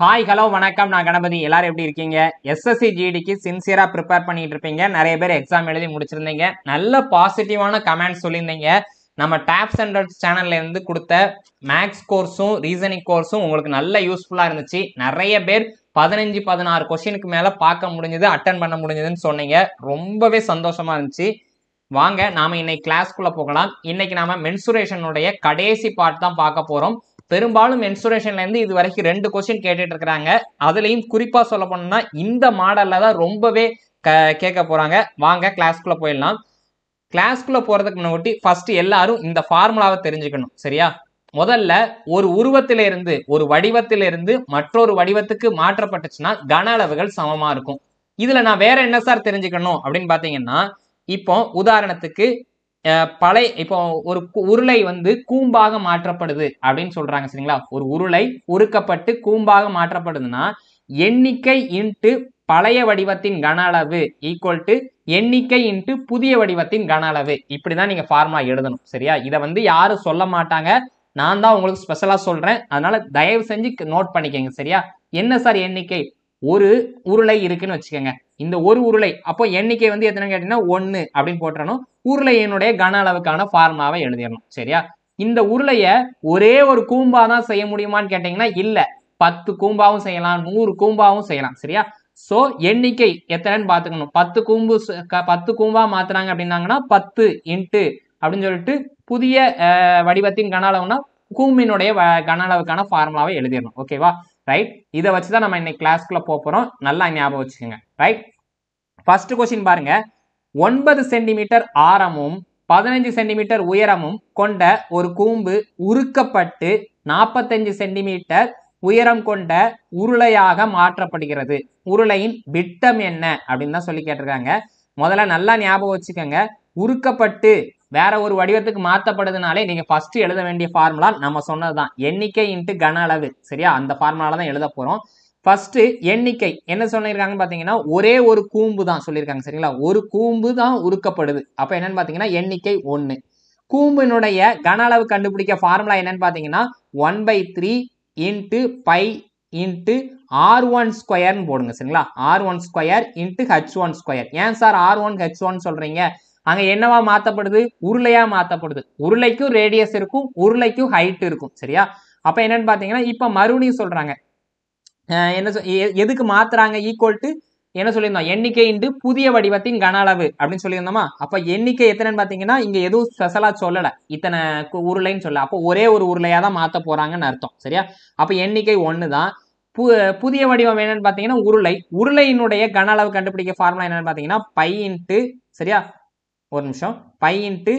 hi hello வணக்கம் நான் கணபதி எல்லாரும் எப்படி இருக்கீங்க எஸ்எஸ்சி ஜிடிக்கு சின்சியராக ப்ரிப்பேர் பண்ணிட்டு இருப்பீங்க நிறைய பேர் எக்ஸாம் எழுதி முடிச்சிருந்தீங்க நல்ல பாசிட்டிவான கமெண்ட் சொல்லியிருந்தீங்க நம்ம டேப் சென்டர் சேனல்ல இருந்து கொடுத்த மேக்ஸ் கோர்ஸும் ரீசனிங் கோர்ஸும் உங்களுக்கு நல்ல யூஸ்ஃபுல்லாக இருந்துச்சு நிறைய பேர் பதினஞ்சு பதினாறு கொஷினுக்கு மேலே பார்க்க முடிஞ்சது அட்டன் பண்ண முடிஞ்சதுன்னு சொன்னீங்க ரொம்பவே சந்தோஷமா இருந்துச்சு வாங்க நாம இன்னைக்கு கிளாஸ்க்குள்ள போகலாம் இன்னைக்கு நாம மென்சுரேஷனுடைய கடைசி பார்ட் தான் பார்க்க போறோம் பெரும்பாலும் மென்சுரேஷன்லேருந்து இது வரைக்கும் ரெண்டு கொஸ்டின் கேட்டுட்டு இருக்கிறாங்க அதுலேயும் குறிப்பாக சொல்ல போனோம்னா இந்த மாடலில் தான் ரொம்பவே க கேட்க போகிறாங்க வாங்க கிளாஸ்க்குள்ளே போயிடலாம் கிளாஸ்க்குள்ளே போகிறதுக்கு முன்னாடி ஃபஸ்ட்டு எல்லாரும் இந்த ஃபார்முலாவை தெரிஞ்சுக்கணும் சரியா முதல்ல ஒரு உருவத்திலிருந்து ஒரு வடிவத்திலிருந்து மற்றொரு வடிவத்துக்கு மாற்றப்பட்டுச்சுன்னா கன அளவுகள் சமமாக இருக்கும் இதில் நான் வேற என்ன சார் தெரிஞ்சுக்கணும் அப்படின்னு பார்த்தீங்கன்னா இப்போ உதாரணத்துக்கு பழைய இப்போ ஒரு உருளை வந்து கூம்பாக மாற்றப்படுது அப்படின்னு சொல்றாங்க சரிங்களா ஒரு உருளை உருக்கப்பட்டு கூம்பாக மாற்றப்படுதுன்னா எண்ணிக்கை இன்ட்டு பழைய வடிவத்தின் கன அளவு ஈக்குவல் டு எண்ணிக்கை இன்ட்டு புதிய வடிவத்தின் கன அளவு இப்படிதான் நீங்க ஃபார்முலா எழுதணும் சரியா இதை வந்து யாரும் சொல்ல மாட்டாங்க நான் தான் உங்களுக்கு ஸ்பெஷலா சொல்றேன் அதனால தயவு செஞ்சு நோட் பண்ணிக்கங்க சரியா என்ன சார் எண்ணிக்கை ஒரு உருளை இருக்குன்னு வச்சுக்கோங்க இந்த ஒரு உருளை அப்போ எண்ணிக்கை வந்து எத்தனை கேட்டீங்கன்னா ஒன்று அப்படின்னு போட்டுறணும் உருளையினுடைய கன அளவுக்கான ஃபார்முலாவை எழுதிடணும் சரியா இந்த உருளையை ஒரே ஒரு கூம்பா தான் செய்ய முடியுமான்னு கேட்டீங்கன்னா இல்லை பத்து கூம்பாவும் செய்யலாம் நூறு கூம்பாவும் செய்யலாம் சரியா ஸோ எண்ணிக்கை எத்தனைன்னு பார்த்துக்கணும் பத்து கூம்பு பத்து கூம்பா மாத்துறாங்க அப்படின்னாங்கன்னா பத்து இன்ட்டு அப்படின்னு சொல்லிட்டு புதிய வடிவத்தின் கன அளவுனா கூம்பினுடைய கன அளவுக்கான ஃபார்முலாவை எழுதிடணும் ஓகேவா ரைட் இதை வச்சு தான் நம்ம இன்னைக்கு கிளாஸ்க்குள்ள போகிறோம் நல்லா ஞாபகம் வச்சுக்கோங்க ரைட் ஃபர்ஸ்ட் கொஸ்டின் பாருங்க ஒன்பது சென்டிமீட்டர் ஆரமும் பதினைஞ்சு சென்டிமீட்டர் உயரமும் கொண்ட ஒரு கூம்பு உருக்கப்பட்டு நாற்பத்தஞ்சு சென்டிமீட்டர் உயரம் கொண்ட உருளையாக மாற்றப்படுகிறது உருளையின் விட்டம் என்ன அப்படின்னு தான் சொல்லி கேட்டிருக்காங்க முதல்ல நல்லா ஞாபகம் வச்சுக்கோங்க உருக்கப்பட்டு வேற ஒரு வடிவத்துக்கு மாற்றப்படுதுனாலே நீங்கள் ஃபஸ்ட்டு எழுத வேண்டிய ஃபார்முலா நம்ம சொன்னது தான் எண்ணிக்கை இன்ட்டு கன அளவு சரியா அந்த ஃபார்முலாவில் தான் எழுத போகிறோம் ஃபஸ்ட்டு எண்ணிக்கை என்ன சொல்லியிருக்காங்கன்னு பார்த்தீங்கன்னா ஒரே ஒரு கூம்பு தான் சொல்லியிருக்காங்க சரிங்களா ஒரு கூம்பு தான் உருக்கப்படுது அப்போ என்னென்னு பார்த்தீங்கன்னா எண்ணிக்கை ஒன்று கூம்பினுடைய கன அளவு கண்டுபிடிக்க ஃபார்முலா என்னன்னு பார்த்தீங்கன்னா one pi three into pi into R one ஸ்கொயர்னு போடுங்க சரிங்களா R one square into H one square ஏன் sir R one H one சொல்கிறீங்க அங்கே என்னவா மாற்றப்படுது உருளையாக மாற்றப்படுது உருளைக்கும் ரேடியஸ் இருக்கும் உருளைக்கும் ஹைட் இருக்கும் சரியா அப்போ என்னன்னு பார்த்தீங்கன்னா இப்போ மறுபடியும் சொல்கிறாங்க என்ன சொல் எதுக்கு மாத்துறாங்க ஈக்குவல் டு என்ன சொல்லியிருந்தோம் எண்ணிக்கை இன்று புதிய வடிவத்தின் கன அளவு அப்படின்னு சொல்லியிருந்தோமா அப்போ எண்ணிக்கை எத்தனைன்னு பார்த்தீங்கன்னா இங்கே எதுவும் ஸ்பெஷலாக சொல்லலை இத்தனை உருளைன்னு சொல்லலை அப்போ ஒரே ஒரு உருளையாக தான் மாற்ற போகிறாங்கன்னு அர்த்தம் சரியா அப்போ எண்ணிக்கை ஒன்று தான் பு புதிய வடிவம் என்னன்னு பார்த்தீங்கன்னா உருளை உருளையினுடைய கன அளவு கண்டுபிடிக்க ஃபார்முலா என்னன்னு பார்த்தீங்கன்னா பை இன்ட்டு சரியா ஒரு நிமிஷம் pi into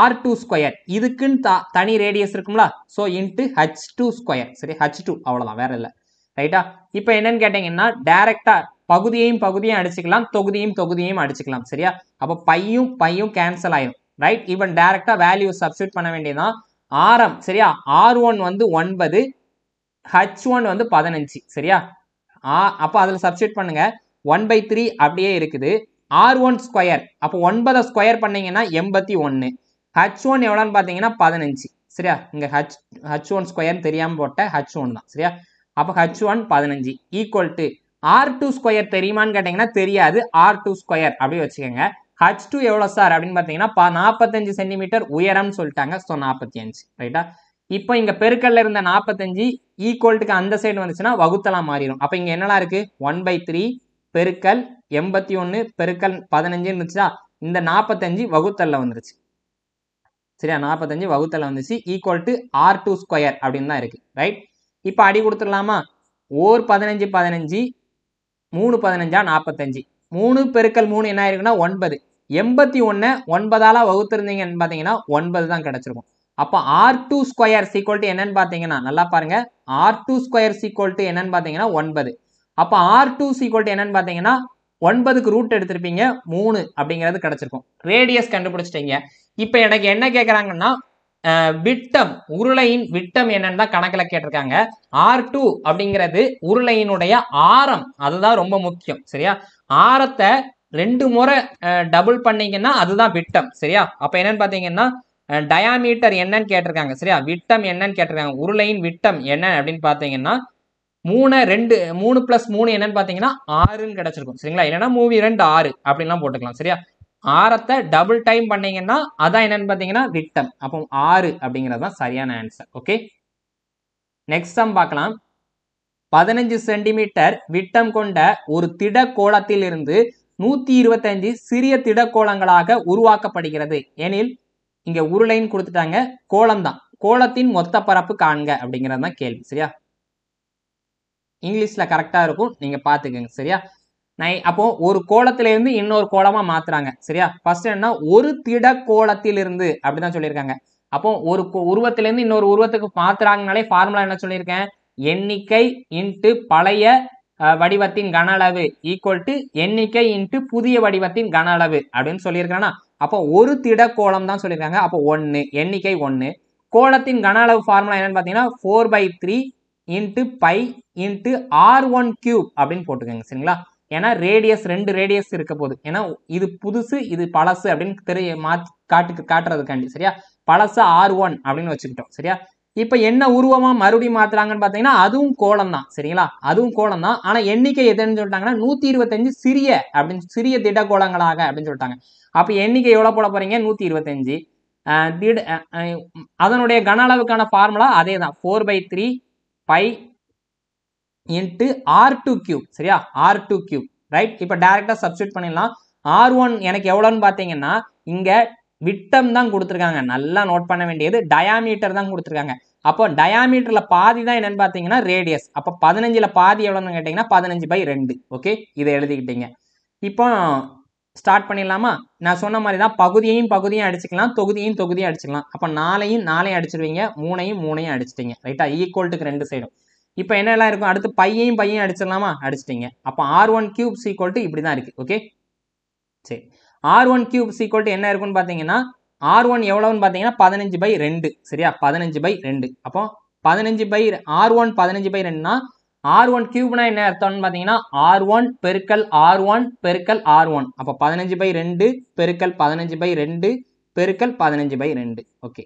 R two square இதுக்குன்னு தனி ரேடியஸ் இருக்கும்ல so into H two square சரி ஹச் டூ அவ்வளோதான் வேற இல்லை ரைட்டா இப்போ என்னன்னு கேட்டீங்கன்னா டேரெக்டா பகுதியையும் பகுதியும் அடிச்சுக்கலாம் தொகுதியும் தொகுதியும் அடிச்சுக்கலாம் சரியா அப்போ பையும் பையும் கேன்சல் ஆயிடும் ரைட் ஈவன் டேரெக்டா வேல்யூ சப்ஸ்டியூட் பண்ண வேண்டியதுதான் ஆரம் சரியா ஆர் ஒன் வந்து ஒன்பது ஹச் ஒன் வந்து பதினஞ்சு சரியா ஆ அப்போ அதில் சப்ஸ்டியூட் பண்ணுங்க ஒன் பை த்ரீ அப்படியே இருக்குது ஆர் ஒன் ஸ்கொயர் அப்போ ஒன்பதை ஸ்கொயர் பண்ணீங்கன்னா எண்பத்தி ஒன்று ஹச் ஒன் எவ்வளோன்னு பார்த்தீங்கன்னா பதினஞ்சு சரியா இங்கே ஹச் ஹச் ஒன் ஸ்கொயர்னு தெரியாமல் போட்ட ஹச் ஒன் தான் சரியா அப்போ ஹச் ஒன் பதினஞ்சு equal to R two square தெரியுமான்னு கேட்டிங்கன்னா தெரியாது ஆர் டூ ஸ்கொயர் அப்படி வச்சுக்கோங்க ஹச் டூ எவ்வளோ சார் அப்படின்னு பார்த்தீங்கன்னா நாற்பத்தஞ்சு சென்டிமீட்டர் உயரம்னு சொல்லிட்டாங்க ஸோ நாற்பத்தி அஞ்சு ரைட்டா இப்போ இங்கே பெருக்கல்ல இருந்த நாற்பத்தஞ்சு ஈக்குவல்ட்டுக்கு அந்த சைடு வந்துச்சுன்னா வகுத்தலாம் மாறிடும் அப்போ இங்கே என்னலாம் இருக்குது ஒன் பை த்ரீ பெருக்கல் எண்பத்தி ஒன்று பெருக்கல் பதினஞ்சுன்னு இருந்துச்சா இந்த நாற்பத்தஞ்சு வகுத்தல்ல வந்துருச்சு சரியா நாற்பத்தஞ்சு வகுத்தலில் வந்துச்சு equal to R two square அப்படின்னு தான் இருக்குது ரைட் இப்போ அடி கொடுத்துடலாமா ஓர் பதினஞ்சு பதினஞ்சு மூணு பதினஞ்சா நாற்பத்தஞ்சு மூணு பெருக்கல் மூணு என்ன ஆயிருக்குன்னா ஒன்பது எண்பத்தி ஒன்று ஒன்பதால் வகுத்திருந்தீங்கன்னு பார்த்தீங்கன்னா ஒன்பது தான் கிடச்சிருக்கும் அப்போ ஆர் டூ ஸ்கொயர் சீக்வல்ட்டு என்னன்னு பார்த்தீங்கன்னா நல்லா பாருங்கள் ஆர் டூ ஸ்கொயர் சீக்வல்ட்டு என்னன்னு பார்த்தீங்கன்னா ஒன்பது அப்போ ஆர் டூ சீக்வல்ட்டு என்னன்னு பார்த்தீங்கன்னா ஒன்பதுக்கு ரூட் எடுத்திருப்பீங்க மூணு அப்படிங்கிறது கிடச்சிருக்கும் ரேடியஸ் கண்டுபிடிச்சிட்டீங்க இப்போ எனக்கு என்ன கேட்குறாங்கன்னா விட்டம் உருளையின் விட்டம் என்னன்னு தான் கணக்கில் கேட்டிருக்காங்க ஆர் டூ அப்படிங்கிறது உருளையினுடைய ஆரம் அதுதான் ரொம்ப முக்கியம் சரியா ஆரத்தை ரெண்டு முறை டபுள் பண்ணீங்கன்னா அதுதான் விட்டம் சரியா அப்போ என்னன்னு பார்த்தீங்கன்னா டயாமீட்டர் என்னன்னு கேட்டிருக்காங்க சரியா விட்டம் என்னன்னு கேட்டிருக்காங்க உருளையின் விட்டம் என்ன அப்படின்னு பார்த்தீங்கன்னா மூணு ரெண்டு மூணு ப்ளஸ் மூணு என்னன்னு பார்த்தீங்கன்னா ஆறுன்னு கிடச்சிருக்கும் சரிங்களா இல்லைன்னா மூவி ரெண்டு ஆறு அப்படின்லாம் போட்டுக்கலாம் சரியா ஆரத்தை டபுள் டைம் பண்ணீங்கன்னா அதான் என்னன்னு பார்த்தீங்கன்னா விட்டம் அப்போ ஆறு அப்படிங்கிறது தான் சரியான ஆன்சர் ஓகே நெக்ஸ்ட் சம் பார்க்கலாம் பதினஞ்சு சென்டிமீட்டர் விட்டம் கொண்ட ஒரு திட கோலத்திலிருந்து நூற்றி இருபத்தஞ்சு சிறிய திட கோலங்களாக உருவாக்கப்படுகிறது எனில் இங்கே உருளைன்னு கொடுத்துட்டாங்க கோலம் தான் கோலத்தின் மொத்த பரப்பு காண்க அப்படிங்கிறது தான் கேள்வி சரியா இங்கிலீஷில் கரெக்டாக இருக்கும் நீங்கள் பார்த்துக்கோங்க சரியா நை அப்போ ஒரு கோலத்திலேருந்து இன்னொரு கோலமா மாத்துறாங்க சரியா ஃபர்ஸ்ட் என்ன ஒரு திட கோலத்திலிருந்து அப்படிதான் சொல்லியிருக்காங்க அப்போ ஒரு உருவத்திலிருந்து இன்னொரு உருவத்துக்கு மாத்துறாங்கனாலே ஃபார்முலா என்ன சொல்லியிருக்கேன் எண்ணிக்கை இன்ட்டு பழைய வடிவத்தின் கன அளவு ஈக்குவல் டு எண்ணிக்கை இன்ட்டு புதிய வடிவத்தின் கன அளவு அப்படின்னு சொல்லியிருக்கேன்னா அப்போ ஒரு திட கோலம் தான் சொல்லியிருக்காங்க அப்போ ஒன்று எண்ணிக்கை ஒன்று கோலத்தின் கன அளவு ஃபார்முலா என்னன்னு பார்த்தீங்கன்னா four pi three into pi into R one cube அப்படின்னு போட்டுக்கோங்க சரிங்களா ஏன்னா ரேடியஸ் ரெண்டு ரேடியஸ் இருக்க போகுது ஏன்னா இது புதுசு இது பழசு அப்படின்னு தெரிய மாற்றி காட்டுக்கு காட்டுறதுக்காண்டி சரியா பழசு ஆர் ஒன் அப்படின்னு வச்சுக்கிட்டோம் சரியா இப்போ என்ன உருவமாக மறுபடியும் மாற்றுறாங்கன்னு பார்த்தீங்கன்னா அதுவும் கோலம் தான் சரிங்களா அதுவும் கோலம் தான் ஆனால் எண்ணிக்கை எதுன்னு சொல்லிட்டாங்கன்னா நூற்றி இருபத்தஞ்சு சிறிய அப்படின்னு சிறிய திட கோலங்களாக அப்படின்னு சொல்லிட்டாங்க அப்போ எண்ணிக்கை எவ்வளோ போட போகிறீங்க நூற்றி இருபத்தஞ்சு திட அதனுடைய கன அளவுக்கான ஃபார்முலா அதே தான் four pi three pi into R two cube சரியா ஆர் டூ கியூப் ரைட் இப்போ டேரெக்டாக சப்ஸ்டியூட் பண்ணிடலாம் ஆர் ஒன் எனக்கு எவ்வளோன்னு பார்த்தீங்கன்னா இங்கே விட்டம் தான் கொடுத்துருக்காங்க நல்லா நோட் பண்ண வேண்டியது டயாமீட்டர் தான் கொடுத்துருக்காங்க அப்போ டயாமீட்டரில் பாதி தான் என்னென்னு பார்த்தீங்கன்னா ரேடியஸ் அப்போ பதினஞ்சில் பாதி எவ்வளோன்னு கேட்டிங்கன்னா பதினஞ்சு பை ரெண்டு ஓகே இதை எழுதிக்கிட்டீங்க இப்போ ஸ்டார்ட் பண்ணிடலாமா நான் சொன்ன மாதிரி தான் பகுதியையும் பகுதியும் அடிச்சுக்கலாம் தொகுதியும் தொகுதியும் அடிச்சுக்கலாம் அப்போ நாளையும் நாளையும் அடிச்சிருவீங்க மூணையும் மூணையும் அடிச்சிட்டிங்க ரைட்டா ஈக்குவல்ட்டுக்கு ரெண்டு சைடும் இப்போ என்னெல்லாம் இருக்கும் அடுத்து பையையும் பையன் அடிச்சிடலாமா அடிச்சிட்டிங்க அப்போ ஆர் ஒன் கியூப் டு இப்படி தான் இருக்குது ஓகே சரி ஆர் ஒன் கியூப் டு என்ன இருக்குன்னு பார்த்தீங்கன்னா ஆர் ஒன் எவ்வளோன்னு பார்த்தீங்கன்னா பதினஞ்சு பை ரெண்டு சரியா பதினஞ்சு பை ரெண்டு அப்போ பதினஞ்சு பை ஆர் ஒன் பதினஞ்சு பை ரெண்டுனா ஆர் ஒன் கியூப்னா என்ன அர்த்தம்னு பார்த்தீங்கன்னா ஆர் ஒன் பெருக்கல் ஆர் ஒன் பெருக்கல் ஆர் ஒன் அப்போ பதினஞ்சு பை ரெண்டு பெருக்கல் பதினஞ்சு பை ரெண்டு பெருக்கல் பதினஞ்சு பை ரெண்டு ஓகே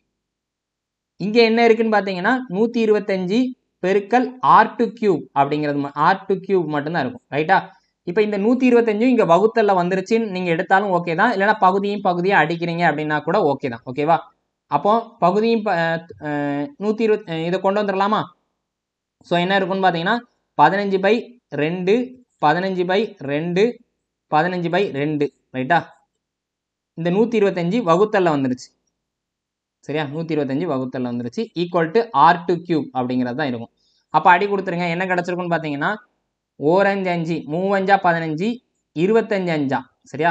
இங்கே என்ன இருக்குன்னு பார்த்தீங்கன்னா நூற்றி இருபத்தஞ்சி பெருக்கல் ஆர் டு கியூப் அப்படிங்கிறது ஆர் டு கியூப் மட்டும்தான் இருக்கும் ரைட்டா இப்போ இந்த நூற்றி இருபத்தஞ்சும் இங்கே வகுத்தலில் வந்துருச்சுன்னு நீங்கள் எடுத்தாலும் ஓகே தான் இல்லைனா பகுதியும் பகுதியும் அடிக்கிறீங்க அப்படின்னா கூட ஓகே தான் ஓகேவா அப்போ பகுதியும் நூற்றி இருபத் இதை கொண்டு வந்துடலாமா ஸோ என்ன இருக்குன்னு பார்த்தீங்கன்னா பதினஞ்சு பை ரெண்டு பதினஞ்சு பை ரெண்டு பதினஞ்சு பை ரெண்டு ரைட்டா இந்த நூற்றி இருபத்தஞ்சி வகுத்தலில் வந்துருச்சு சரியா நூற்றி இருபத்தஞ்சி வகுத்தலில் வந்துருச்சு equal to R two cube அப்படிங்கிறது தான் இருக்கும் அப்போ அடி கொடுத்துருங்க என்ன கிடச்சிருக்குன்னு பார்த்தீங்கன்னா ஓரஞ்சு அஞ்சு மூவஞ்சா பதினஞ்சு இருபத்தஞ்சு அஞ்சா சரியா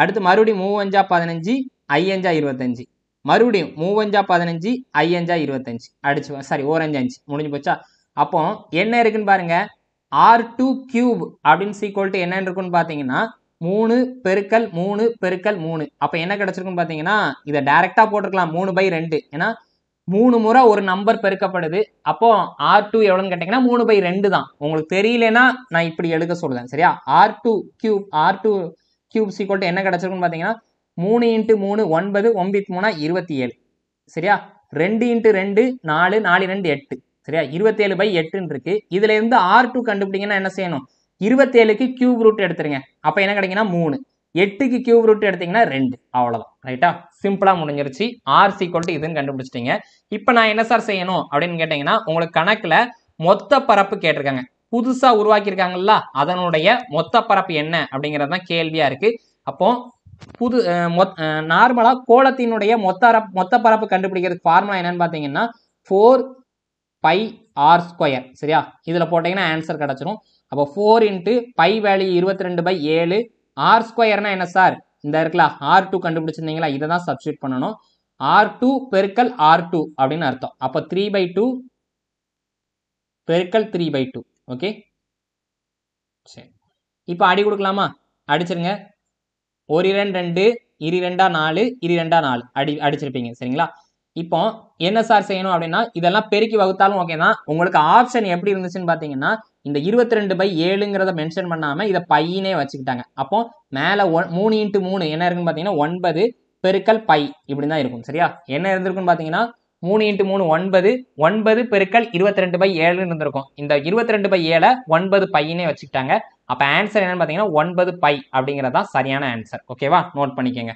அடுத்து மறுபடியும் மூவஞ்சா பதினஞ்சு ஐயஞ்சா இருபத்தஞ்சு மறுபடியும் மூவஞ்சா பதினஞ்சு ஐயஞ்சா இருபத்தஞ்சு அடிச்சு சாரி ஓரஞ்சு அஞ்சு முடிஞ்சு போச்சா அப்போ என்ன இருக்குன்னு பாருங்க ஆர் டூ கியூப் அப்படின்னு சீக்வல் டு என்ன இருக்குன்னு பார்த்தீங்கன்னா மூணு பெருக்கல் மூணு பெருக்கல் மூணு அப்போ என்ன கிடச்சிருக்குன்னு பார்த்தீங்கன்னா இதை டேரெக்டாக போட்டிருக்கலாம் மூணு பை ரெண்டு ஏன்னா மூணு முறை ஒரு நம்பர் பெருக்கப்படுது அப்போ ஆர் டூ எவ்வளோன்னு கேட்டிங்கன்னா மூணு பை ரெண்டு தான் உங்களுக்கு தெரியலனா நான் இப்படி எழுத சொல்லுவேன் சரியா R two cube R two cube is equal என்ன கிடச்சிருக்குன்னு பார்த்தீங்கன்னா மூணு இன்ட்டு மூணு ஒன்பது ஒம்பித் மூணா இருபத்தி ஏழு சரியா ரெண்டு இன்ட்டு ரெண்டு நாலு நாலு ரெண்டு எட்டு சரியா இருபத்தேழு பை எட்டுன்னு இருக்கு இதுல இருந்து ஆர் டூ கண்டுபிடிங்கன்னா என்ன செய்யணும் இருபத்தேழுக்கு கியூப் ரூட் எடுத்துருங்க அப்போ என்ன கிடைக்குன்னா மூணு எட்டுக்கு கியூப் ரூட் எடுத்தீங்கன்னா ரெண்டு அவ்வளோதான் ரைட்டா சிம்பிளாக முடிஞ்சிருச்சு ஆர் சீக்வல் டு இதுன்னு கண்டுபிடிச்சிட்டிங்க இப்போ நான் என்ன சார் செய்யணும் அப்படின்னு கேட்டிங்கன்னா உங்களுக்கு கணக்கில் மொத்த பரப்பு கேட்டிருக்காங்க புதுசாக உருவாக்கியிருக்காங்கல்ல அதனுடைய மொத்த பரப்பு என்ன அப்படிங்கிறது தான் கேள்வியாக இருக்குது அப்போது புது மொத் நார்மலாக கோலத்தினுடைய மொத்த மொத்த பரப்பு கண்டுபிடிக்கிறதுக்கு ஃபார்முலா என்னன்னு பார்த்தீங்கன்னா ஃபோர் பை ஆர் ஸ்கொயர் சரியா இதில் போட்டிங்கன்னா ஆன்சர் கிடச்சிரும் அப்போ ஃபோர் இன்ட்டு பை வேல்யூ இருபத்தி ரெண்டு பை ஏழு ஆர் ஸ்கொயர்னா என்ன சார் இந்த இருக்குல்ல ஆர் டூ கண்டுபிடிச்சிருந்தீங்களா இதை தான் சப்ஸ்டியூட் பண்ணணும் ஆர் டூ பெருக்கல் ஆர் டூ அப்படின்னு அர்த்தம் அப்போ த்ரீ பை டூ பெருக்கல் த்ரீ பை டூ ஓகே சரி இப்போ அடி கொடுக்கலாமா அடிச்சிருங்க ஒரு இரண்டு ரெண்டு இரு ரெண்டா நாலு இரு ரெண்டா நாலு அடி அடிச்சிருப்பீங்க சரிங்களா இப்போ என்ன சார் செய்யணும் அப்படின்னா இதெல்லாம் பெருக்கி வகுத்தாலும் ஓகே தான் உங்களுக்கு ஆப்ஷன் எப்படி இருந்துச்சுன்னு பார்த்தீங்கன்னா இந்த இருபத்தி ரெண்டு பை ஏழுங்கிறத மென்ஷன் பண்ணாமல் இதை பையனே வச்சுக்கிட்டாங்க அப்போ மேலே ஒன் மூணு இன்ட்டு மூணு என்ன இருக்குன்னு பார்த்தீங்கன்னா ஒன்பது பெருக்கல் பை இப்படி தான் இருக்கும் சரியா என்ன இருந்திருக்குன்னு பார்த்தீங்கன்னா மூணு இன்ட்டு மூணு ஒன்பது ஒன்பது பெருக்கல் இருபத்தி ரெண்டு பை ஏழுன்னு இருந்திருக்கும் இந்த இருபத்தி ரெண்டு பை ஏழை ஒன்பது பையனே வச்சுக்கிட்டாங்க அப்போ ஆன்சர் என்னன்னு பார்த்தீங்கன்னா ஒன்பது பை அப்படிங்கிறது தான் சரியான ஆன்சர் ஓகேவா நோட் பண்ணிக்கோங்க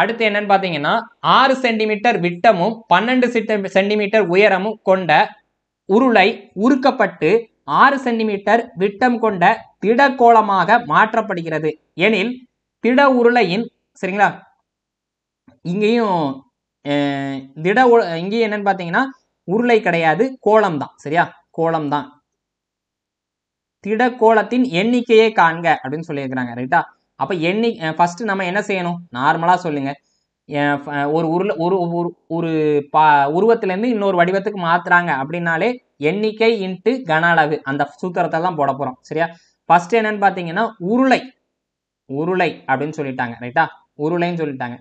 அடுத்து என்னன்னு பார்த்தீங்கன்னா ஆறு சென்டிமீட்டர் விட்டமும் பன்னெண்டு சென்டிமீட்டர் உயரமும் கொண்ட உருளை உருக்கப்பட்டு ஆறு சென்டிமீட்டர் விட்டம் கொண்ட திடக்கோளமாக மாற்றப்படுகிறது எனில் திட உருளையின் சரிங்களா இங்கேயும் திட இங்கேயும் என்னன்னு பார்த்தீங்கன்னா உருளை கிடையாது கோலம் தான் சரியா கோலம் தான் திட எண்ணிக்கையை காண்க அப்படின்னு சொல்லியிருக்கிறாங்க ரைட்டா அப்போ எண்ணி ஃபர்ஸ்ட் நம்ம என்ன செய்யணும் நார்மலாக சொல்லுங்க ஒரு உருளை ஒரு ஒரு பா உருவத்திலேருந்து இன்னொரு வடிவத்துக்கு மாற்றுறாங்க அப்படின்னாலே எண்ணிக்கை இன்ட்டு கன அளவு அந்த சூத்திரத்தை தான் போட போகிறோம் சரியா ஃபஸ்ட்டு என்னன்னு பார்த்தீங்கன்னா உருளை உருளை அப்படின்னு சொல்லிட்டாங்க ரைட்டா உருளைன்னு சொல்லிட்டாங்க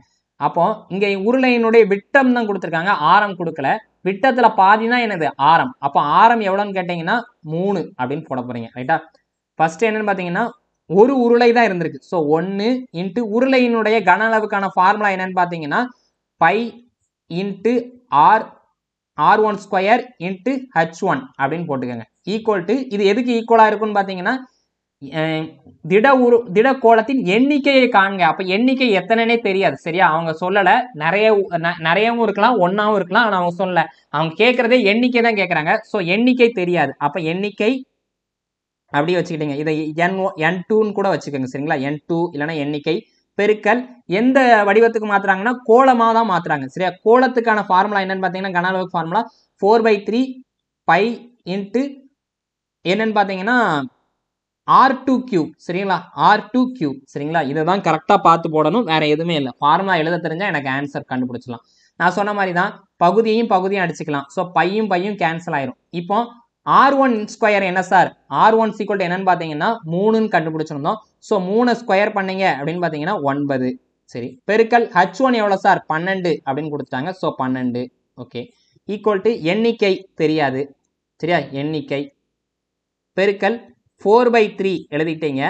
அப்போ இங்கே உருளையினுடைய விட்டம் தான் கொடுத்துருக்காங்க ஆரம் கொடுக்கல விட்டத்தில் பாதினா எனது ஆரம் அப்போ ஆரம் எவ்வளோன்னு கேட்டிங்கன்னா மூணு அப்படின்னு போட போகிறீங்க ரைட்டா ஃபஸ்ட்டு என்னன்னு பார்த்தீங்கன்னா ஒரு உருளை தான் இருந்திருக்கு ஸோ ஒன்று இன்ட்டு உருளையினுடைய கன அளவுக்கான ஃபார்முலா என்னன்னு பார்த்தீங்கன்னா pi into R R one square into H one அப்படின்னு போட்டுக்கோங்க ஈக்குவல் டு இது எதுக்கு ஈக்குவலாக இருக்குன்னு பார்த்தீங்கன்னா திட உரு திட கோலத்தின் எண்ணிக்கையை காண்க அப்போ எண்ணிக்கை எத்தனைனே தெரியாது சரியா அவங்க சொல்லலை நிறைய நிறையவும் இருக்கலாம் ஒன்றாவும் இருக்கலாம் ஆனால் அவங்க சொல்லலை அவங்க கேட்குறதே எண்ணிக்கை தான் கேட்குறாங்க ஸோ எண்ணிக்கை தெரியாது அப்போ எண்ணிக்கை அப்படியே வச்சுக்கிட்டீங்க இதை என் ஓ என் டூன்னு கூட வச்சுக்கோங்க சரிங்களா என் டூ இல்லைனா எண்ணிக்கை பெருக்கல் எந்த வடிவத்துக்கு மாற்றுறாங்கன்னா கோலமாக தான் மாற்றுறாங்க சரியா கோலத்துக்கான ஃபார்முலா என்னென்னு பார்த்தீங்கன்னா கன formula four pi three pi into என்னென்னு பார்த்தீங்கன்னா ஆர் டூ கியூ சரிங்களா ஆர் டூ கியூ சரிங்களா இதை தான் கரெக்டாக பார்த்து போடணும் வேறு எதுவுமே இல்லை ஃபார்முலா எழுத தெரிஞ்சால் எனக்கு ஆன்சர் கண்டுபிடிச்சலாம் நான் சொன்ன மாதிரி தான் பகுதியையும் பகுதியும் அடிச்சுக்கலாம் ஸோ பையும் பையும் கேன்சல் ஆயிரும் இப்போ ஆர் ஒன் ஸ்கொயர் என்ன சார் ஆர் ஒன் சீக்வல் என்னன்னு பார்த்தீங்கன்னா மூணுன்னு கண்டுபிடிச்சிருந்தோம் ஸோ மூணு ஸ்கொயர் பண்ணீங்க அப்படின்னு பார்த்தீங்கன்னா ஒன்பது சரி பெருக்கல் ஹச் ஒன் எவ்வளோ சார் பன்னெண்டு அப்படின்னு கொடுத்துட்டாங்க ஸோ பன்னெண்டு ஓகே ஈக்குவல் டு எண்ணிக்கை தெரியாது சரியா எண்ணிக்கை பெருக்கல் ஃபோர் பை த்ரீ எழுதிட்டீங்க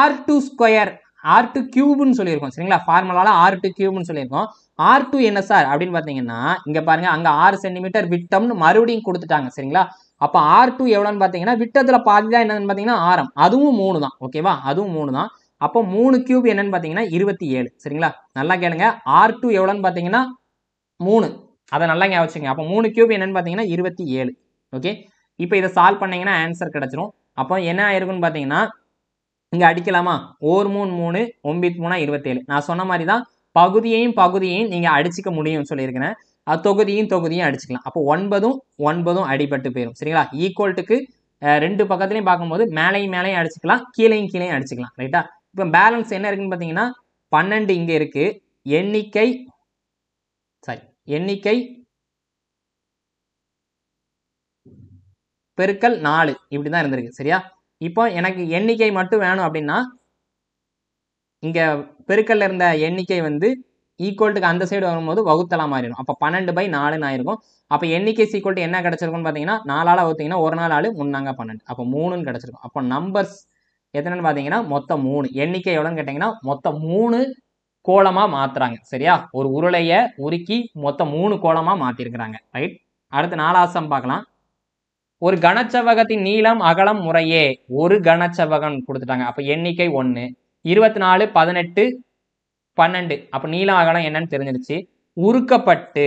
R two square R two கியூப்னு சொல்லியிருக்கோம் சரிங்களா ஃபார்முலாவில் ஆர் டூ கியூப்னு சொல்லியிருக்கோம் ஆர் டூ என்ன சார் அப்படின்னு பார்த்தீங்கன்னா இங்கே பாருங்கள் அங்கே ஆறு சென்டிமீட்டர் விட்டம்னு மறுபடியும் கொடுத்துட்டாங்க சரிங்களா அப்போ ஆர் டூ எவ்வளோன்னு பார்த்தீங்கன்னா விட்டத்தில் பாதி தான் என்னன்னு பார்த்தீங்கன்னா ஆரம் அதுவும் மூணு தான் ஓகேவா அதுவும் மூணு தான் அப்போ மூணு கியூப் என்னன்னு பார்த்தீங்கன்னா இருபத்தி ஏழு சரிங்களா நல்லா கேளுங்க ஆர் டூ எவ்வளோன்னு பார்த்தீங்கன்னா மூணு அதை நல்லா ஞாபகம் வச்சுங்க அப்போ மூணு கியூப் என்னன்னு பார்த்தீங்கன்னா இருபத்தி ஏழு ஓகே இப்போ இதை சால்வ் பண்ணிங்கன்னா ஆன்சர் கிடச்சிரும் அப்போ என்ன ஆயிருக்குன்னு பார்த்தீங்கன்னா இங்கே அடிக்கலாமா ஓர் மூணு மூணு ஒம்பித் மூணா இருபத்தேழு நான் சொன்ன மாதிரி தான் பகுதியையும் பகுதியையும் நீங்கள் அடிச்சிக்க முடியும்னு சொல்லியிருக்கிறேன் தொகுதியும் தொகுதியும் அடிச்சுக்கலாம் அப்போ ஒன்பதும் ஒன்பதும் அடிபட்டு போயிடும் சரிங்களா ஈக்குவல்ட்டுக்கு ரெண்டு பக்கத்துலையும் பார்க்கும்போது மேலையும் மேலையும் அடிச்சுக்கலாம் கீழையும் கீழையும் அடிச்சுக்கலாம் ரைட்டா இப்போ பேலன்ஸ் என்ன இருக்குன்னு பார்த்தீங்கன்னா பன்னெண்டு இங்கே இருக்குது எண்ணிக்கை சாரி எண்ணிக்கை பெருக்கல் நாலு இப்படி தான் இருந்திருக்கு சரியா இப்போ எனக்கு எண்ணிக்கை மட்டும் வேணும் அப்படின்னா இங்கே பெருக்கல்ல இருந்த எண்ணிக்கை வந்து ஈக்குவல்ட்டுக்கு அந்த சைடு வரும்போது வகுத்தலாம் மாறிடும் அப்போ பன்னெண்டு பை நாலுன்னு ஆயிருக்கும் அப்போ எண்ணிக்கை ஈக்குவல்ட்டு என்ன கிடச்சிருக்குன்னு பார்த்தீங்கன்னா நாலால் வகுத்தீங்கன்னா ஒரு நாள் ஆள் முன்னாங்க பன்னெண்டு அப்போ மூணுன்னு கிடச்சிருக்கும் அப்போ நம்பர்ஸ் எத்தனைன்னு பார்த்தீங்கன்னா மொத்தம் மூணு எண்ணிக்கை எவ்வளோன்னு கேட்டிங்கன்னா மொத்தம் மூணு கோலமாக மாற்றுறாங்க சரியா ஒரு உருளையை உருக்கி மொத்தம் மூணு கோலமாக மாற்றிருக்கிறாங்க ரைட் அடுத்து நாலாசம் பார்க்கலாம் ஒரு கனச்சவகத்தின் நீளம் அகலம் முறையே ஒரு கனச்சவகம் கொடுத்துட்டாங்க அப்போ எண்ணிக்கை ஒன்று இருபத்தி நாலு பதினெட்டு பன்னெண்டு அப்போ நீள அகலம் என்னன்னு தெரிஞ்சிருச்சு உருக்கப்பட்டு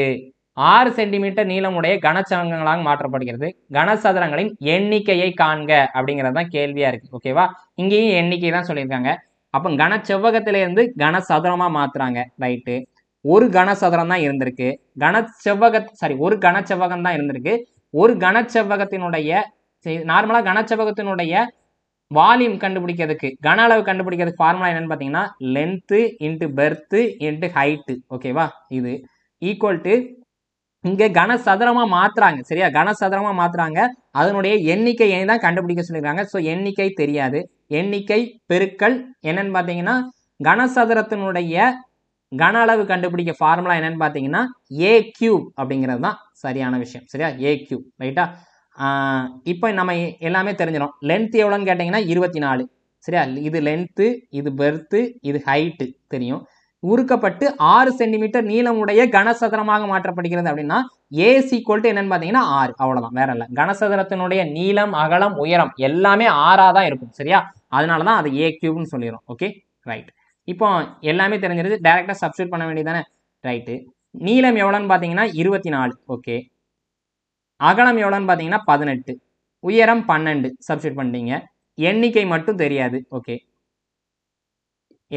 ஆறு சென்டிமீட்டர் நீளமுடைய கனச்சதுரங்களாக மாற்றப்படுகிறது கனசதுரங்களின் எண்ணிக்கையை காண்க அப்படிங்கிறது தான் கேள்வியாக இருக்குது ஓகேவா இங்கேயும் எண்ணிக்கை தான் சொல்லியிருக்காங்க அப்போ கன செவ்வகத்திலேருந்து கனசதுரமாக மாற்றுறாங்க ரைட்டு ஒரு கனசதுரம் தான் இருந்திருக்கு கன செவ்வக சாரி ஒரு கனச்செவ்வகம் தான் இருந்திருக்கு ஒரு கனச்செவ்வகத்தினுடைய நார்மலாக கனச்செவ்வகத்தினுடைய வால்யூம் கண்டுபிடிக்கிறதுக்கு கன அளவு கண்டுபிடிக்கிறதுக்கு ஃபார்முலா என்னன்னு பார்த்தீங்கன்னா length into breadth into height ஓகேவா இது ஈக்குவல் டு இங்கே கனசதுரமாக மாற்றுறாங்க சரியா கனசதுரமாக மாற்றுறாங்க அதனுடைய எண்ணிக்கை தான் கண்டுபிடிக்க சொல்லியிருக்காங்க ஸோ எண்ணிக்கை தெரியாது எண்ணிக்கை பெருக்கல் என்னன்னு பார்த்தீங்கன்னா கனசதுரத்தினுடைய கன அளவு கண்டுபிடிக்க ஃபார்முலா என்னன்னு பார்த்தீங்கன்னா ஏ கியூப் அப்படிங்கிறது தான் சரியான விஷயம் சரியா ஏ கியூப் ரைட்டா இப்போ நம்ம எல்லாமே தெரிஞ்சிடும் லென்த் எவ்வளோன்னு கேட்டிங்கன்னா இருபத்தி நாலு சரியா இது லென்த்து இது பெர்த்து இது ஹைட்டு தெரியும் உருக்கப்பட்டு ஆறு சென்டிமீட்டர் நீளமுடைய கனசதுரமாக மாற்றப்படுகிறது அப்படின்னா ஏசி கொல்ட்டு என்னன்னு பார்த்தீங்கன்னா ஆறு அவ்வளோதான் வேற இல்லை கனசதுரத்தினுடைய நீளம் அகலம் உயரம் எல்லாமே ஆறாக தான் இருக்கும் சரியா அதனால தான் அது ஏ கியூப்னு சொல்லிடும் ஓகே ரைட் இப்போ எல்லாமே தெரிஞ்சிருது டைரெக்டாக சப்ஸ்டியூட் பண்ண வேண்டியதானே ரைட்டு நீளம் எவ்வளோன்னு பார்த்தீங்கன்னா இருபத்தி நாலு ஓகே அகலம் எவ்வளோன்னு பார்த்தீங்கன்னா பதினெட்டு உயரம் பன்னெண்டு சப்ஸ்டியூட் பண்ணிட்டீங்க எண்ணிக்கை மட்டும் தெரியாது ஓகே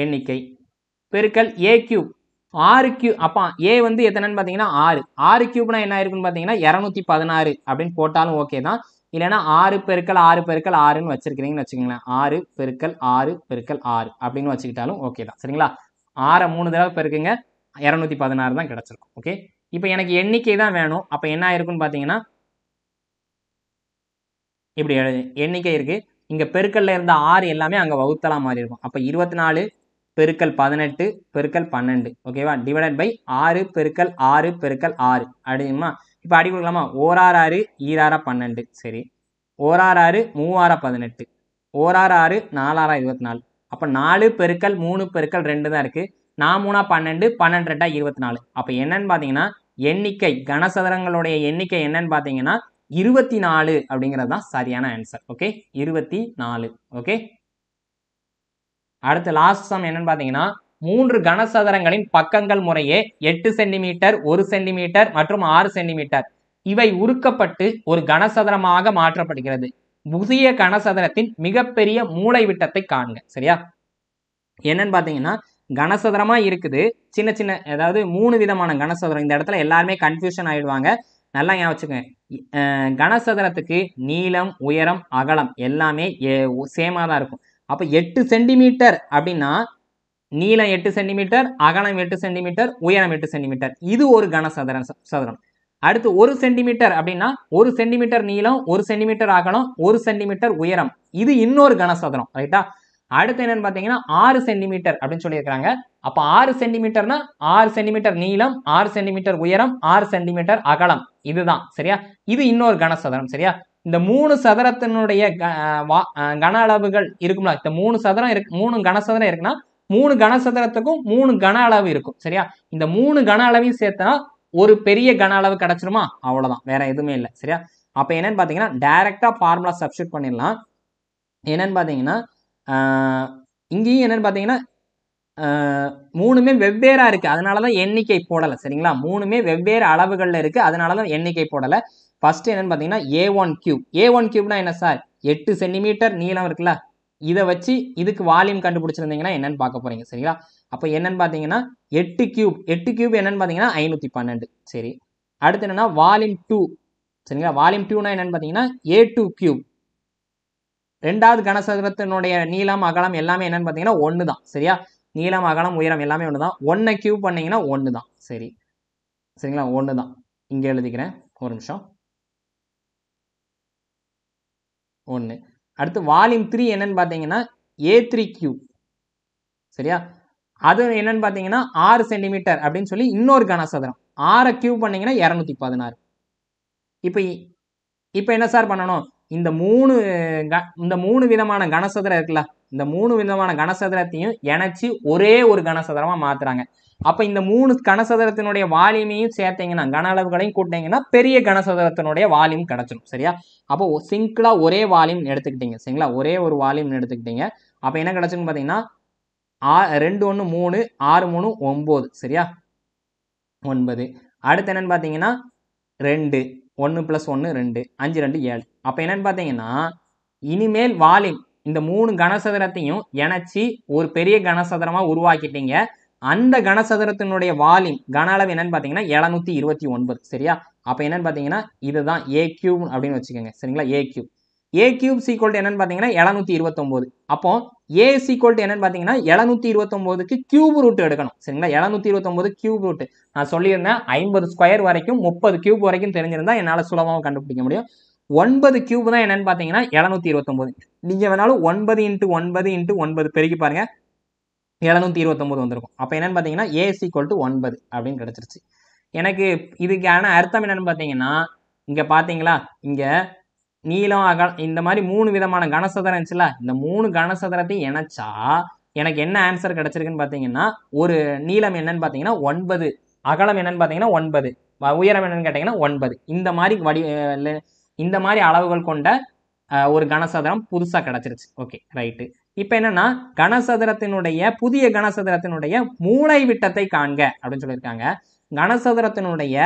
எண்ணிக்கை பெருக்கல் ஏ கியூப் ஆறு கியூ அப்பா ஏ வந்து எத்தனைன்னு பார்த்தீங்கன்னா ஆறு ஆறு கியூப்னா என்ன இருக்குன்னு பார்த்தீங்கன்னா இரநூத்தி பதினாறு அப்படின்னு போட்டாலும் ஓகே தான் இல்லைன்னா ஆறு பெருக்கல் ஆறு பெருக்கல் ஆறுன்னு வச்சிருக்கிறீங்கன்னு வச்சுக்கோங்களேன் ஆறு பெருக்கல் ஆறு பெருக்கல் ஆறு அப்படின்னு வச்சுக்கிட்டாலும் ஓகே தான் சரிங்களா ஆறை மூணு தடவை பெருக்குங்க இரநூத்தி பதினாறு தான் கிடச்சிருக்கும் ஓகே இப்போ எனக்கு எண்ணிக்கை தான் வேணும் அப்போ என்ன இருக்குன்னு பார்த்தீங்கன்னா இப்படி எண்ணிக்கை இருக்குது இங்கே பெருக்கல்ல இருந்த ஆறு எல்லாமே அங்கே வகுத்தலாம் மாதிரி இருக்கும் அப்போ இருபத்தி நாலு பெருக்கல் பதினெட்டு பெருக்கல் பன்னெண்டு ஓகேவா டிவைடட் பை ஆறு பெருக்கல் ஆறு பெருக்கல் ஆறு அப்படிமா இப்போ அடி கொடுக்கலாமா ஓராறு ஆறு ஈராறா பன்னெண்டு சரி ஓராறு ஆறு மூவாறா பதினெட்டு ஓராறு ஆறு நாலாறா இருபத்தி நாலு அப்போ நாலு பெருக்கல் மூணு பெருக்கல் ரெண்டு தான் இருக்குது நான் மூணா பன்னெண்டு பன்னெண்டு ரெண்டா இருபத்தி நாலு அப்போ என்னன்னு பார்த்தீங்கன்னா எண்ணிக்கை கனசதுரங்களுடைய எண்ணிக்கை என்னன்னு பார்த்தீங்கன்னா இருபத்தி நாலு அப்படிங்கிறது தான் சரியான ஆன்சர் ஓகே இருபத்தி நாலு ஓகே அடுத்து லாஸ்ட் சம் என்னன்னு பார்த்தீங்கன்னா மூன்று கனசதுரங்களின் பக்கங்கள் முறையே எட்டு சென்டிமீட்டர் ஒரு சென்டிமீட்டர் மற்றும் ஆறு சென்டிமீட்டர் இவை உருக்கப்பட்டு ஒரு கனசதுரமாக மாற்றப்படுகிறது புதிய கனசதுரத்தின் மிகப்பெரிய மூளை விட்டத்தை காணுங்க சரியா என்னன்னு பார்த்தீங்கன்னா கனசதுரமாக இருக்குது சின்ன சின்ன அதாவது மூணு விதமான கனசதுரம் இந்த இடத்துல எல்லாருமே கன்ஃபியூஷன் ஆயிடுவாங்க நல்லா ஞாபகம் வச்சுக்கோங்க கனசதுரத்துக்கு நீளம் உயரம் அகலம் எல்லாமே சேமாக தான் இருக்கும் அப்போ எட்டு சென்டிமீட்டர் அப்படின்னா நீளம் எட்டு சென்டிமீட்டர் அகலம் எட்டு சென்டிமீட்டர் உயரம் எட்டு சென்டிமீட்டர் இது ஒரு கனசதுரம் சதுரம் அடுத்து ஒரு சென்டிமீட்டர் அப்படின்னா ஒரு சென்டிமீட்டர் நீளம் ஒரு சென்டிமீட்டர் அகலம் ஒரு சென்டிமீட்டர் உயரம் இது இன்னொரு கனசதுரம் ரைட்டா அடுத்து என்னன்னு பார்த்தீங்கன்னா ஆறு சென்டிமீட்டர் அப்படின்னு சொல்லியிருக்காங்க அப்போ ஆறு சென்டிமீட்டர்னா ஆறு சென்டிமீட்டர் நீளம் ஆறு சென்டிமீட்டர் உயரம் ஆறு சென்டிமீட்டர் அகலம் இதுதான் சரியா இது இன்னொரு கனசதுரம் சரியா இந்த மூணு சதுரத்தினுடைய கன அளவுகள் இருக்கும்ல இந்த மூணு சதுரம் இருக்கு மூணு கனசதுரம் இருக்குன்னா மூணு கனசதுரத்துக்கும் மூணு கன அளவு இருக்கும் சரியா இந்த மூணு கன அளவையும் சேர்த்தா ஒரு பெரிய கன அளவு கிடைச்சிருமா அவ்வளோதான் வேற எதுவுமே இல்லை சரியா அப்போ என்னன்னு பார்த்தீங்கன்னா டைரக்டா ஃபார்முலா சப்ஸ்டியூட் பண்ணிடலாம் என்னன்னு பார்த்தீங்கன்னா இங்கேயும் என்னென்னு பார்த்தீங்கன்னா மூணுமே வெவ்வேறாக இருக்குது அதனால தான் எண்ணிக்கை போடலை சரிங்களா மூணுமே வெவ்வேறு அளவுகளில் இருக்குது அதனால தான் எண்ணிக்கை போடலை ஃபஸ்ட்டு என்னென்னு பார்த்தீங்கன்னா A one cube A one கியூப்னா என்ன சார் எட்டு சென்டிமீட்டர் நீளம் இருக்குல்ல இதை வச்சு இதுக்கு வால்யூம் கண்டுபிடிச்சிருந்தீங்கன்னா என்னென்னு பார்க்க போகிறீங்க சரிங்களா அப்போ என்னென்னு பார்த்தீங்கன்னா எட்டு கியூப் எட்டு கியூப் என்னென்னு பார்த்தீங்கன்னா ஐநூற்றி பன்னெண்டு சரி அடுத்து என்னென்னா வால்யூம் டூ சரிங்களா வால்யூம் டூனா என்னென்னு பார்த்தீங்கன்னா ஏ டூ கியூப் ரெண்டாவது கனசதுரத்தினுடைய நீளம் அகலம் எல்லாமே என்னன்னு பார்த்தீங்கன்னா ஒன்று தான் சரியா நீளம் அகலம் உயரம் எல்லாமே ஒன்று தான் ஒன்றை கியூப் பண்ணிங்கன்னா ஒன்று தான் சரி சரிங்களா ஒன்று தான் இங்கே எழுதிக்கிறேன் ஒரு நிமிஷம் ஒன்று அடுத்து வால்யூம் த்ரீ என்னன்னு பார்த்தீங்கன்னா ஏ த்ரீ க்யூ சரியா அது என்னன்னு பார்த்தீங்கன்னா ஆறு சென்டிமீட்டர் அப்படின்னு சொல்லி இன்னொரு கனசதுரம் ஆறை க்யூ பண்ணிங்கன்னா இரநூத்தி பதினாறு இப்போ இப்போ என்ன சார் பண்ணணும் இந்த மூணு க இந்த மூணு விதமான கனசதுரம் இருக்குல்ல இந்த மூணு விதமான கனசதுரத்தையும் இணைச்சி ஒரே ஒரு கனசதுரமாக மாற்றுறாங்க அப்போ இந்த மூணு கனசதுரத்தினுடைய வால்யூமையும் சேர்த்தீங்கன்னா கன அளவுகளையும் கூட்டினீங்கன்னா பெரிய கனசதுரத்தினுடைய வால்யூம் கிடச்சிடும் சரியா அப்போ சிங்கிளாக ஒரே வால்யூம் எடுத்துக்கிட்டீங்க சரிங்களா ஒரே ஒரு வால்யூம் எடுத்துக்கிட்டீங்க அப்போ என்ன கிடச்சுன்னு பார்த்தீங்கன்னா ஆ ரெண்டு ஒன்று மூணு ஆறு மூணு ஒம்பது சரியா ஒன்பது அடுத்து என்னன்னு பார்த்தீங்கன்னா ரெண்டு ஒன்று ப்ளஸ் ஒன்று ரெண்டு அஞ்சு ரெண்டு ஏழு அப்போ என்னென்னு பார்த்தீங்கன்னா இனிமேல் வால்யூம் இந்த மூணு கனசதுரத்தையும் இணைச்சி ஒரு பெரிய கனசதுரமாக உருவாக்கிட்டீங்க அந்த கனசதுரத்தினுடைய வால்யூம் கன அளவு என்னன்னு பார்த்தீங்கன்னா எழுநூத்தி இருபத்தி ஒன்பது சரியா அப்போ என்னன்னு பார்த்தீங்கன்னா இதுதான் ஏ கியூப் அப்படின்னு வச்சுக்கோங்க சரிங்களா A cube A cube is equal என்னன்னு பார்த்தீங்கன்னா எழுநூத்தி இருபத்தொம்போது அப்போ ஏ சீக்வல் என்னன்னு பார்த்தீங்கன்னா எழுநூத்தி இருபத்தொம்போதுக்கு கியூப் ரூட் எடுக்கணும் சரிங்களா எழுநூத்தி இருபத்தொம்போது கியூப் ரூட் நான் சொல்லியிருந்தேன் ஐம்பது ஸ்கொயர் வரைக்கும் முப்பது கியூப் வரைக்கும் தெரிஞ்சிருந்தா என்னால் சுலபமாக கண்டுபிடிக்க முடியும் ஒன்பது கியூப் தான் என்னன்னு பார்த்தீங்கன்னா எழுநூத்தி இருபத்தொம்போது நீங்கள் வேணாலும் ஒன்பது இன்ட்டு ஒன்பது இன்ட்டு ஒன்பது பெருக்கி பாருங்க எழுநூத்தி இருபத்தொம்போது வந்திருக்கும் அப்போ என்னன்னு பார்த்தீங்கன்னா ஏ சீக்வல் டு ஒன்பது அப்படின்னு கிடச்சிருச்சு எனக்கு இதுக்கான அர்த்தம் என்னன்னு பார்த்தீங்கன்னா இங்கே பார்த்தீங்களா இங்கே நீளம் அக இந்த மாதிரி மூணு விதமான கனசதுரம் இருந்துச்சுல இந்த மூணு கனசதுரத்தையும் இணைச்சா எனக்கு என்ன ஆன்சர் கிடச்சிருக்குன்னு பார்த்தீங்கன்னா ஒரு நீளம் என்னன்னு பார்த்தீங்கன்னா ஒன்பது அகலம் என்னன்னு பார்த்தீங்கன்னா ஒன்பது உயரம் என்னன்னு கேட்டிங்கன்னா ஒன்பது இந்த மாதிரி வடி இந்த மாதிரி அளவுகள் கொண்ட ஒரு கனசதுரம் புதுசாக கிடச்சிருச்சு ஓகே ரைட்டு இப்போ என்னென்னா கனசதுரத்தினுடைய புதிய கனசதுரத்தினுடைய மூளை விட்டத்தை காண்க அப்படின்னு சொல்லியிருக்காங்க கனசதுரத்தினுடைய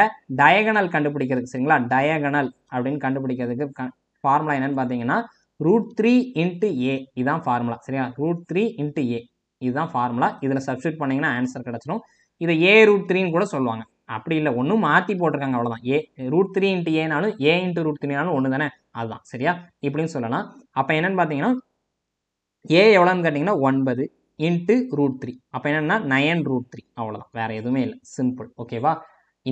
டயகனல் கண்டுபிடிக்கிறதுக்கு சரிங்களா டயகனல் அப்படின்னு கண்டுபிடிக்கிறதுக்கு ஃபார்முலா என்னென்னு பார்த்தீங்கன்னா ரூட் த்ரீ இன்ட்டு ஏ இதுதான் ஃபார்முலா சரியா ரூட் த்ரீ இன்ட்டு ஏ இதுதான் ஃபார்முலா இதில் சப்ஸ்டியூட் பண்ணிங்கன்னா ஆன்சர் கிடச்சிடும் இதை ஏ ரூட் த்ரீன்னு கூட சொல்லுவாங்க அப்படி இல்லை ஒன்றும் மாற்றி போட்டிருக்காங்க அவ்வளோதான் ஏ ரூட் த்ரீ இன்ட்டு ஏனாலும் ஏ இன்ட்டு ரூட் த்ரீனாலும் ஒன்று தானே அதுதான் சரியா இப்படின்னு சொல்லலாம் அப்போ என்னென்னு பார்த்தீங்கன்னா ஏ எவ்வளோன்னு கேட்டிங்கன்னா ஒன்பது இன்ட்டு ரூட் த்ரீ அப்போ என்னென்னா நயன் ரூட் த்ரீ அவ்வளோதான் வேறு எதுவுமே இல்லை சிம்பிள் ஓகேவா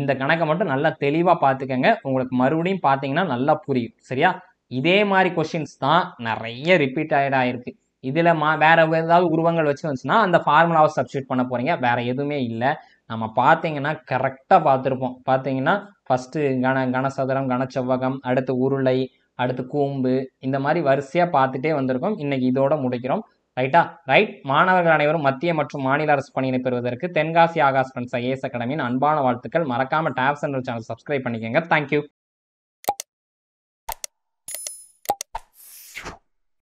இந்த கணக்கை மட்டும் நல்லா தெளிவாக பார்த்துக்கங்க உங்களுக்கு மறுபடியும் பார்த்தீங்கன்னா நல்லா புரியும் சரியா இதே மாதிரி கொஷின்ஸ் தான் நிறைய ரிப்பீட் ஆகிருக்கு இதில் மா வேறு ஏதாவது உருவங்கள் வச்சு வந்துச்சுன்னா அந்த ஃபார்முலாவை சப்ஸ்டியூட் பண்ண போகிறீங்க வேறு எதுவுமே இல்லை நம்ம பார்த்தீங்கன்னா கரெக்டாக பார்த்துருப்போம் பார்த்தீங்கன்னா ஃபஸ்ட்டு கன கனசதுரம் கனச்செவ்வகம் அடுத்து உருளை அடுத்து கூம்பு இந்த மாதிரி வரிசையாக பார்த்துட்டே வந்திருக்கோம் இன்றைக்கி இதோட முடிக்கிறோம் ரைட்டா ரைட் மாணவர்கள் அனைவரும் மத்திய மற்றும் மாநில அரசு பணியினை பெறுவதற்கு தென்காசி ஆகாஷ் ஃப்ரெண்ட்ஸ் ஐஏஎஸ் அகாடமியின் அன்பான வாழ்த்துக்கள் மறக்காமல் டேப்ஸ் அண்ட் சேனல் சப்ஸ்கிரைப் பண்ணிக்கோங்க தேங்க்யூ